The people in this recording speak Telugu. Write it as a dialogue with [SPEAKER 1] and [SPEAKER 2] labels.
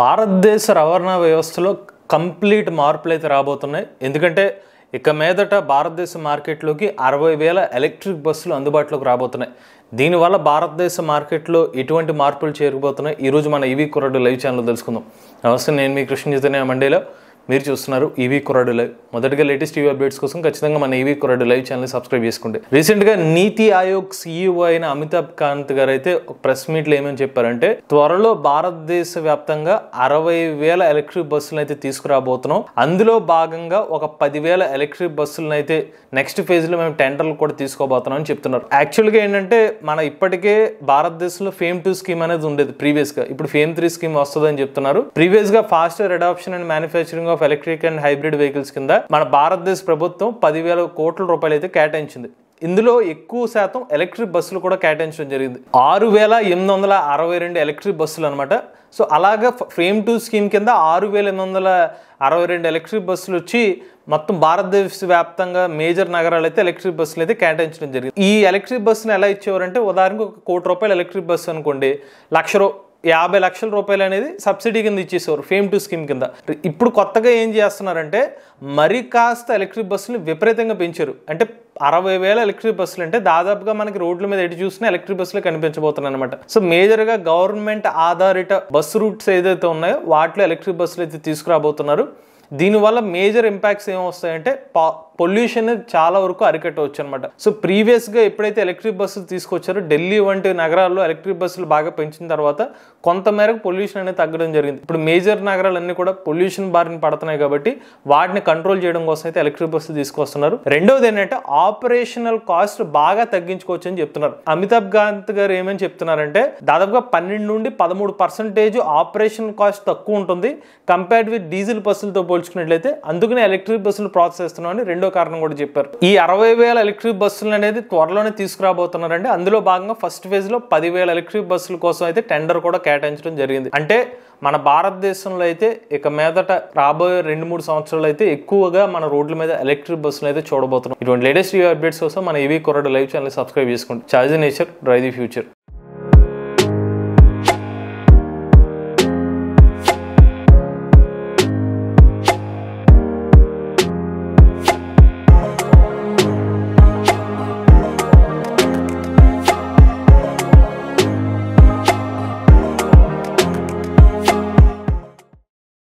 [SPEAKER 1] భారతదేశ రవాణా వ్యవస్థలో కంప్లీట్ మార్పులు అయితే రాబోతున్నాయి ఎందుకంటే ఇక మీదట భారతదేశ మార్కెట్లోకి అరవై వేల ఎలక్ట్రిక్ బస్సులు అందుబాటులోకి రాబోతున్నాయి దీనివల్ల భారతదేశ మార్కెట్లో ఎటువంటి మార్పులు చేరుకుపోతున్నాయి ఈరోజు మన ఈవీ కుర్రాడు లైవ్ ఛానల్ తెలుసుకుందాం నమస్తే నేను మీ కృష్ణ చైతన్య మండేలో మీరు చూస్తున్నారు ఈవీ కురాడు లైవ్ మొదటగా లేటెస్ట్ టీవీ అప్డేట్స్ కోసం ఖచ్చితంగా మన ఈవీ కురాడు లైవ్ ఛానల్ సబ్స్క్రైబ్ చేసుకోండి రీసెంట్గా నీతి ఆయోగ్ సీఈఓ e అయిన అమితాబ్ కాంత్ గారు అయితే ఒక ప్రెస్ మీట్లో ఏమని చెప్పారంటే త్వరలో భారతదేశ వ్యాప్తంగా అరవై వేల ఎలక్ట్రిక్ బస్సులను అయితే తీసుకురాబోతున్నాం అందులో భాగంగా ఒక పదివేల ఎలక్ట్రిక్ బస్సులను అయితే నెక్స్ట్ ఫేజ్లో మేము టెండర్లు కూడా తీసుకోబోతున్నాం అని చెప్తున్నారు యాక్చువల్గా ఏంటంటే మన ఇప్పటికే భారతదేశంలో ఫేమ్ టూ స్కీమ్ అనేది ఉండేది ప్రీవియస్గా ఇప్పుడు ఫేమ్ త్రీ స్కీమ్ వస్తుందని చెప్తున్నారు ప్రీవియస్గా faster adoption and manufacturing of electric and hybrid vehicles కింద మన భారతదేశ ప్రభుత్వం పదివేల కోట్ల రూపాయలు అయితే కేటాయించింది ఇందులో ఎక్కువ శాతం ఎలక్ట్రిక్ బస్సులు కూడా కేటాయించడం జరిగింది ఆరు వేల ఎనిమిది వందల అరవై రెండు ఎలక్ట్రిక్ బస్సులు అనమాట సో అలాగే ఫ్రేమ్ టూ స్కీమ్ కింద ఆరు వేల ఎనిమిది వందల అరవై రెండు ఎలక్ట్రిక్ బస్సులు వచ్చి మొత్తం భారతదేశ వ్యాప్తంగా మేజర్ నగరాలు అయితే ఎలక్ట్రిక్ బస్సులు అయితే కేటాయించడం జరిగింది ఈ ఎలక్ట్రిక్ బస్సును ఎలా ఇచ్చేవారంటే ఉదాహరణకు ఒక కోటి రూపాయలు ఎలక్ట్రిక్ బస్సు అనుకోండి లక్ష రూ యాభై లక్షల రూపాయలు అనేది సబ్సిడీ కింద ఇచ్చేసేవారు ఫేమ్ టు స్కీమ్ కింద ఇప్పుడు కొత్తగా ఏం చేస్తున్నారంటే మరి కాస్త ఎలక్ట్రిక్ బస్సులు విపరీతంగా పెంచారు అంటే అరవై వేల ఎలక్ట్రిక్ బస్సులు అంటే దాదాపుగా మనకి రోడ్ల మీద ఎటు చూసినా ఎలక్ట్రిక్ బస్సులు కనిపించబోతున్నాయి అనమాట సో మేజర్గా గవర్నమెంట్ ఆధారిత బస్సు రూట్స్ ఏదైతే ఉన్నాయో వాటిలో ఎలక్ట్రిక్ బస్సులు అయితే తీసుకురాబోతున్నారు దీనివల్ల మేజర్ ఇంపాక్ట్స్ ఏమొస్తాయంటే పా పొల్యూషన్ చాలా వరకు అరికట్టవచ్చు అనమాట సో ప్రీవియస్గా ఎప్పుడైతే ఎలక్ట్రిక్ బస్సులు తీసుకొచ్చారో ఢిల్లీ వంటి నగరాల్లో ఎలక్ట్రిక్ బస్సులు బాగా పెంచిన తర్వాత కొంతమేరకు పొల్యూషన్ అనేది తగ్గడం జరిగింది ఇప్పుడు మేజర్ నగరాలన్నీ కూడా పొల్యూషన్ బారిన పడుతున్నాయి కాబట్టి వాటిని కంట్రోల్ చేయడం కోసం అయితే ఎలక్ట్రిక్ బస్సులు తీసుకొస్తున్నారు రెండవది ఏంటంటే ఆపరేషనల్ కాస్ట్ బాగా తగ్గించుకోవచ్చు అని చెప్తున్నారు అమితాబ్ కాంత్ గారు ఏమని చెప్తున్నారంటే దాదాపుగా పన్నెండు నుండి పదమూడు పర్సెంటేజ్ ఆపరేషన్ కాస్ట్ తక్కువ ఉంటుంది కంపేర్డ్ విత్ డీజిల్ బస్సులతో పోల్చుకున్నట్లయితే అందుకనే ఎలక్ట్రిక్ బస్సులు ప్రోత్సహిస్తున్నామని రెండో కారణం కూడా చెప్పారు ఈ అరవై వేల ఎలక్ట్రిక్ బస్సులు అనేది త్వరలోనే తీసుకురాబోతున్నారండి అందులో భాగంగా ఫస్ట్ లో పదివేల ఎలక్ట్రిక్ బస్సుల కోసం అయితే టెండర్ కూడా కేటాయించడం జరిగింది అంటే మన భారతదేశంలో అయితే ఇక మీదట రాబోయే రెండు మూడు సంవత్సరాలు అయితే ఎక్కువగా మన రోడ్ల మీద ఎలక్ట్రిక్ బస్సులు అయితే చూడబోతున్నాం ఇటువంటి లేటెస్ట్ అప్డేట్స్ కోసం మన ఏవీ కొరడు లైవ్ ఛానల్ సబ్స్క్రైబ్ చేసుకోండి charge nature drive the future